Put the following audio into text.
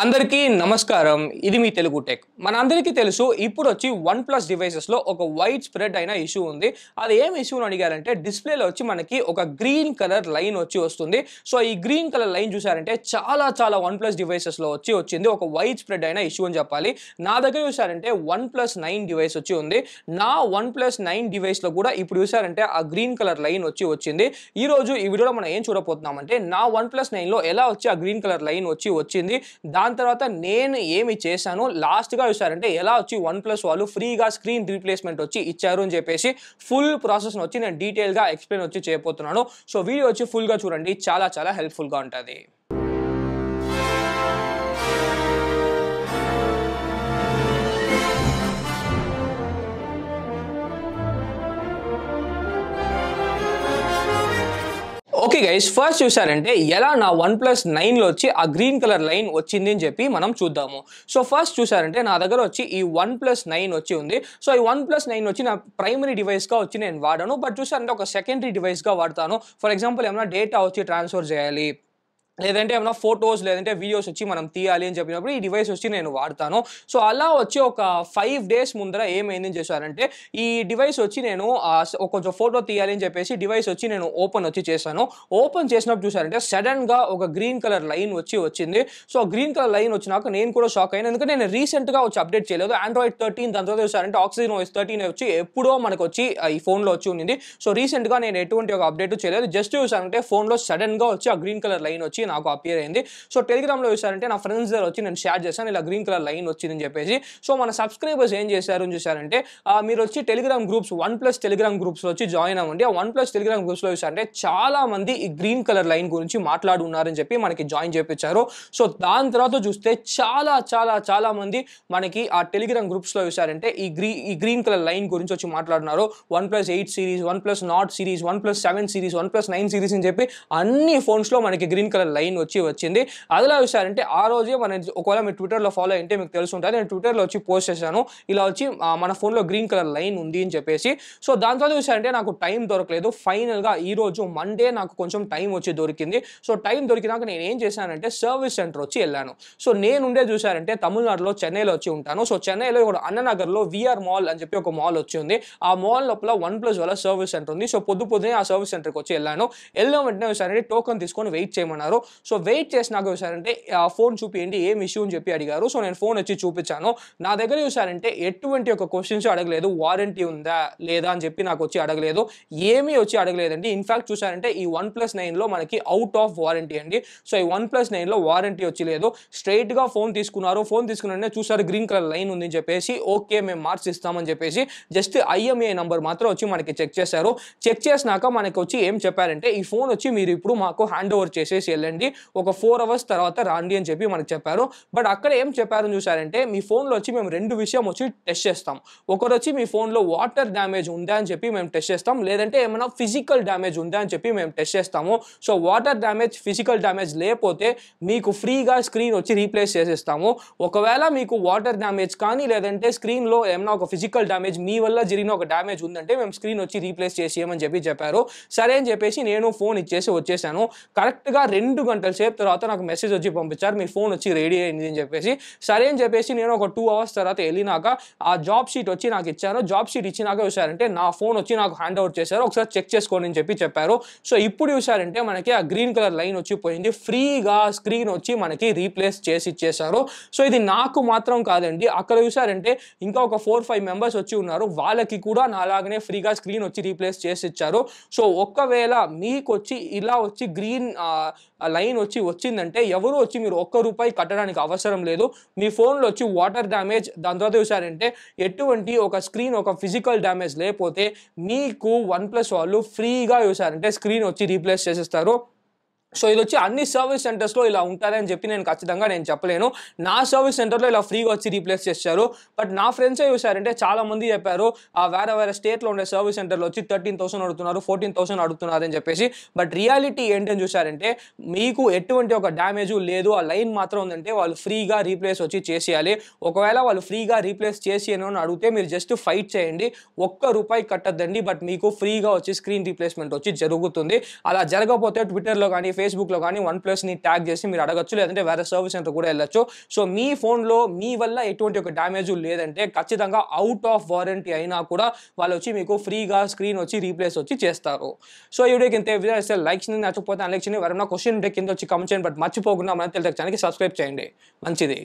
అందరికీ నమస్కారం ఇది మీ తెలుగు టెక్ మన అందరికీ తెలుసు ఇప్పుడు వచ్చి వన్ ప్లస్ డివైసెస్లో ఒక వైడ్ స్ప్రెడ్ అయిన ఇష్యూ ఉంది అది ఏం ఇష్యూని అడిగారంటే డిస్ప్లేలో వచ్చి మనకి ఒక గ్రీన్ కలర్ లైన్ వచ్చి వస్తుంది సో ఈ గ్రీన్ కలర్ లైన్ చూసారంటే చాలా చాలా వన్ ప్లస్ డివైసెస్లో వచ్చి వచ్చింది ఒక వైడ్ స్ప్రెడ్ అయిన ఇష్యూ అని చెప్పాలి నా దగ్గర చూసారంటే వన్ ప్లస్ నైన్ డివైస్ వచ్చి ఉంది నా వన్ ప్లస్ నైన్ డివైస్లో కూడా ఇప్పుడు చూసారంటే ఆ గ్రీన్ కలర్ లైన్ వచ్చి వచ్చింది ఈరోజు ఈ వీడియోలో మనం ఏం చూడబోతున్నామంటే నా వన్ ప్లస్ నైన్లో ఎలా వచ్చి ఆ గ్రీన్ కలర్ లైన్ వచ్చి వచ్చింది దాని దాని తర్వాత నేను ఏమి చేశాను లాస్ట్గా చూసారంటే ఎలా వచ్చి వన్ ప్లస్ వాళ్ళు ఫ్రీగా స్క్రీన్ రీప్లేస్మెంట్ వచ్చి ఇచ్చారు అని చెప్పేసి ఫుల్ ప్రాసెస్ వచ్చి నేను డీటెయిల్గా ఎక్స్ప్లెయిన్ వచ్చి చేయబోతున్నాను సో వీడియో వచ్చి ఫుల్గా చూడండి చాలా చాలా హెల్ప్ఫుల్గా ఉంటుంది ఓకే గైస్ ఫస్ట్ చూసారంటే ఎలా నా వన్ ప్లస్ నైన్లో వచ్చి ఆ గ్రీన్ కలర్ లైన్ వచ్చింది అని చెప్పి మనం చూద్దాము సో ఫస్ట్ చూసారంటే నా దగ్గర వచ్చి ఈ వన్ ప్లస్ నైన్ వచ్చి ఉంది సో ఈ వన్ ప్లస్ నైన్ వచ్చి నా ప్రైమరీ డివైస్గా వచ్చి నేను వాడాను బట్ చూసారంటే ఒక సెకండరీ డివైస్గా వాడతాను ఫర్ ఎగ్జాంపుల్ ఏమైనా డేటా వచ్చి ట్రాన్స్ఫర్ చేయాలి లేదంటే ఏమైనా ఫొటోస్ లేదంటే వీడియోస్ వచ్చి మనం తీయాలి అని చెప్పినప్పుడు ఈ డివైస్ వచ్చి నేను వాడతాను సో అలా వచ్చి ఒక ఫైవ్ డేస్ ముందర ఏమైంది చేశారంటే ఈ డివైస్ వచ్చి నేను కొంచెం ఫోటో తీయాలి అని చెప్పేసి డివైస్ వచ్చి నేను ఓపెన్ వచ్చి చేశాను ఓపెన్ చేసినప్పుడు చూసారంటే సడన్గా ఒక గ్రీన్ కలర్ లైన్ వచ్చి వచ్చింది సో గ్రీన్ కలర్ లైన్ వచ్చినాక నేను కూడా షాక్ అయ్యాను ఎందుకంటే నేను రీసెంట్గా వచ్చి అప్డేట్ చేయలేదు ఆండ్రాయిడ్ థర్టీన్ దాని తర్వాత చూసారంటే ఆక్సిజన్ వైస్ థర్టీన్ వచ్చి ఎప్పుడో మనకు వచ్చి ఈ ఫోన్లో వచ్చి ఉండింది సో రీసెంట్గా నేను ఎటువంటి ఒక అప్డేట్ చేయలేదు జస్ట్ చూసారంటే ఫోన్లో సడన్గా వచ్చి ఆ గ్రీన్ కలర్ లైన్ వచ్చి నాకు అపియర్ అయింది సో టెలిగ్రామ్లో చూసారంటే నా ఫ్రెండ్స్ దగ్గర వచ్చి నేను షేర్ చేశాను ఇలా గ్రీన్ కలర్ లైన్ వచ్చిందని చెప్పేసి సో మన సబ్స్క్రైబర్స్ ఏం చేశారు అని చూసారంటే మీరు వచ్చి Telegram groups OnePlus Telegram గ్రూప్స్లో వచ్చి జాయిన్ అవ్వండి ఆ వన్ ప్లస్ టెలిగ్రామ్ గ్రూప్స్లో చూసారంటే చాలా మంది ఈ గ్రీన్ కలర్ లైన్ గురించి మాట్లాడున్నారని చెప్పి మనకి జాయిన్ చేపించారు సో దాని తర్వాత చూస్తే చాలా చాలా చాలా మంది మనకి ఆ టెలిగ్రామ్ గ్రూప్స్లో చూసారంటే ఈ గ్రీ ఈ గ్రీన్ కలర్ లైన్ గురించి వచ్చి మాట్లాడినారు OnePlus eight series OnePlus Nord series OnePlus seven series OnePlus nine series అని చెప్పి అన్ని ఫోన్స్లో మనకి గ్రీన్ కలర్ లైన్ వచ్చి వచ్చింది అదిలా విషయాలంటే ఆ రోజే మన ఒకవేళ మీరు ట్విట్టర్లో ఫాలో అయితే మీకు ఉంటుంది నేను ట్విట్టర్లో వచ్చి పోస్ట్ చేశాను ఇలా వచ్చి మన ఫోన్లో గ్రీన్ కలర్ లైన్ ఉంది అని చెప్పేసి సో దాని తర్వాత విషయాలంటే నాకు టైం దొరకలేదు ఫైనల్గా ఈ రోజు మండే నాకు కొంచెం టైం వచ్చి దొరికింది సో టైం దొరికినాక నేను ఏం చేశానంటే సర్వీస్ సెంటర్ వచ్చి వెళ్ళాను సో నేను ఉండే చూశారంటే తమిళనాడులో చెన్నైలో వచ్చి ఉంటాను సో చెన్నైలో ఇప్పుడు అన్ననగర్లో విఆర్ మాల్ అని చెప్పి ఒక మాల్ వచ్చి ఉంది ఆ మాల్ లోపల వన్ ప్లస్ వల్ల సర్వీస్ సెంటర్ ఉంది సో పొద్దు పొద్దునే ఆ సర్వీస్ సెంటర్కి వచ్చి వెళ్ళాను వెళ్ళిన వెంటనే సరే టోకెన్ తీసుకొని వెయిట్ చేయమన్నారు సో వెయిట్ చేసి నాకు చూసారంటే ఆ ఫోన్ చూపియండి ఏం ఇష్యూ అని చెప్పి అడిగారు సో నేను ఫోన్ వచ్చి చూపించాను నా దగ్గర చూసారంటే ఎటువంటి ఒక క్వశ్చన్స్ అడగలేదు వారంటీ ఉందా లేదా అని చెప్పి నాకు వచ్చి అడగలేదు ఏమీ వచ్చి అడగలేదండి ఇన్ఫాక్ట్ చూసారంటే ఈ వన్ ప్లస్ నైన్లో మనకి అవుట్ ఆఫ్ వారంటీ అండి సో ఈ వన్ ప్లస్ నైన్లో వారంటీ వచ్చి లేదు స్ట్రైట్గా ఫోన్ తీసుకున్నారు ఫోన్ తీసుకున్న చూసారు గ్రీన్ కలర్ లైన్ ఉందని చెప్పేసి ఓకే మేము మార్క్స్ ఇస్తామని చెప్పేసి జస్ట్ ఐఎంఏ నంబర్ మాత్రం వచ్చి మనకి చెక్ చేశారు చెక్ చేసినాక మనకి వచ్చి ఏం చెప్పారంటే ఈ ఫోన్ వచ్చి మీరు ఇప్పుడు మాకు హ్యాండ్ ఓవర్ చేసేసి వెళ్ళండి వెళ్ళండి ఒక ఫోర్ అవర్స్ తర్వాత రాండి అని చెప్పి మనకు చెప్పారు బట్ అక్కడ ఏం చెప్పారని చూసారంటే మీ ఫోన్లో వచ్చి మేము రెండు విషయం వచ్చి టెస్ట్ చేస్తాం ఒకరు వచ్చి మీ ఫోన్లో వాటర్ డ్యామేజ్ ఉందా అని చెప్పి మేము టెస్ట్ చేస్తాం లేదంటే ఏమైనా ఫిజికల్ డ్యామేజ్ ఉందా అని చెప్పి మేము టెస్ట్ చేస్తాము so water damage physical damage లేకపోతే మీకు ఫ్రీగా స్క్రీన్ వచ్చి రీప్లేస్ చేసేస్తాము ఒకవేళ మీకు వాటర్ డ్యామేజ్ కానీ లేదంటే స్క్రీన్లో ఏమైనా ఒక ఫిజికల్ డ్యామేజ్ మీ వల్ల జరిగిన ఒక డ్యామేజ్ ఉందంటే మేము స్క్రీన్ వచ్చి రీప్లేస్ చేసేయమని చెప్పి చెప్పారు సరే అని చెప్పేసి నేను ఫోన్ ఇచ్చేసి వచ్చేసాను కరెక్ట్గా రెండు రెండు గంటల సేపు తర్వాత నాకు మెసేజ్ వచ్చి పంపించారు మీ ఫోన్ వచ్చి రెడీ అయింది అని చెప్పేసి సరే అని చెప్పేసి నేను ఒక టూ అవర్స్ తర్వాత వెళ్ళినాక ఆ జాబ్ షీట్ వచ్చి నాకు ఇచ్చారు జాబ్ షీట్ ఇచ్చినాక చూసారంటే నా ఫోన్ వచ్చి నాకు హ్యాండ్ అవుట్ చేశారు ఒకసారి చెక్ చేసుకోండి అని చెప్పి చెప్పారు సో ఇప్పుడు చూసారంటే మనకి ఆ గ్రీన్ కలర్ లైన్ వచ్చి పోయింది ఫ్రీగా స్క్రీన్ వచ్చి మనకి రీప్లేస్ చేసి ఇచ్చేశారు సో ఇది నాకు మాత్రం కాదండి అక్కడ చూసారంటే ఇంకా ఒక ఫోర్ ఫైవ్ మెంబర్స్ వచ్చి ఉన్నారు వాళ్ళకి కూడా నాలాగనే ఫ్రీగా స్క్రీన్ వచ్చి రీప్లేస్ చేసి ఇచ్చారు సో ఒకవేళ మీకు వచ్చి ఇలా వచ్చి గ్రీన్ లైన్ వచ్చి వచ్చిందంటే ఎవరు వచ్చి మీరు ఒక్క రూపాయి కట్టడానికి అవసరం లేదు మీ ఫోన్లో వచ్చి వాటర్ డ్యామేజ్ దాని తర్వాత చూసారంటే ఎటువంటి ఒక స్క్రీన్ ఒక ఫిజికల్ డ్యామేజ్ లేకపోతే మీకు వన్ ప్లస్ వాళ్ళు ఫ్రీగా చూసారంటే స్క్రీన్ వచ్చి రీప్లేస్ చేసేస్తారు సో ఇది వచ్చి అన్ని సర్వీస్ సెంటర్స్లో ఇలా ఉంటారని చెప్పి నేను ఖచ్చితంగా నేను చెప్పలేను నా సర్వీస్ సెంటర్లో ఇలా ఫ్రీగా వచ్చి రీప్లేస్ చేశారు బట్ నా ఫ్రెండ్సే చూసారంటే చాలామంది చెప్పారు ఆ వేరే వేరే స్టేట్లో ఉండే సర్వీస్ సెంటర్లో వచ్చి థర్టీన్ థౌసండ్ అడుగుతున్నారు ఫోర్టీన్ థౌసండ్ అడుగుతున్నారు అని చెప్పేసి బట్ రియాలిటీ ఏంటని చూసారంటే మీకు ఎటువంటి ఒక డ్యామేజ్ లేదు ఆ లైన్ మాత్రం ఉందంటే వాళ్ళు ఫ్రీగా రీప్లేస్ వచ్చి చేసేయాలి ఒకవేళ వాళ్ళు ఫ్రీగా రీప్లేస్ చేసేయను అని అడిగితే మీరు జస్ట్ ఫైట్ చేయండి ఒక్క రూపాయి కట్టద్దండి బట్ మీకు ఫ్రీగా వచ్చి స్క్రీన్ రీప్లేస్మెంట్ వచ్చి జరుగుతుంది అలా జరగకపోతే ట్విట్టర్లో కానీ ఫేస్బుక్లో కానీ వన్ ప్లస్ని ట్యాగ్ చేసి మీరు అడగచ్చు లేదంటే వేరే సర్వీస్ సెంటర్ కూడా వెళ్ళచ్చు సో మీ ఫోన్లో మీ వల్ల ఎటువంటి ఒక డ్యామేజ్ లేదంటే ఖచ్చితంగా అవుట్ ఆఫ్ వారంటీ అయినా కూడా వాళ్ళు వచ్చి మీకు ఫ్రీగా స్క్రీన్ వచ్చి రీప్లేస్ వచ్చి చేస్తారు సో ఈ వీడియోకి ఇంత విధంగా లైక్ చేయండి నచ్చకపోతే అన్లైక్ ఎవరైనా క్వశ్చన్ ఉంటే కింద వచ్చి కమెంట్ చేయండి బట్ మర్చిపోకుండా మన తెలుసు ఛానల్కి సబ్స్క్రైబ్ చేయండి మంచిది